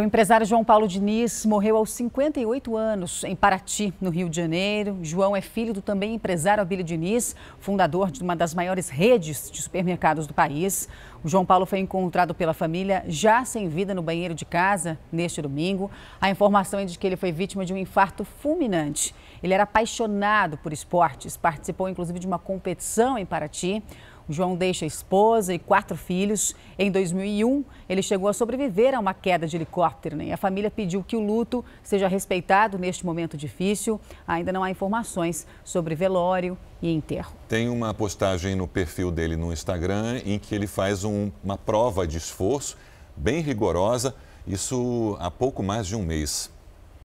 O empresário João Paulo Diniz morreu aos 58 anos em Paraty, no Rio de Janeiro. João é filho do também empresário Abílio Diniz, fundador de uma das maiores redes de supermercados do país. O João Paulo foi encontrado pela família já sem vida no banheiro de casa neste domingo. A informação é de que ele foi vítima de um infarto fulminante. Ele era apaixonado por esportes, participou inclusive de uma competição em Paraty. João deixa esposa e quatro filhos. Em 2001, ele chegou a sobreviver a uma queda de helicóptero. Né? A família pediu que o luto seja respeitado neste momento difícil. Ainda não há informações sobre velório e enterro. Tem uma postagem no perfil dele no Instagram em que ele faz um, uma prova de esforço bem rigorosa, isso há pouco mais de um mês.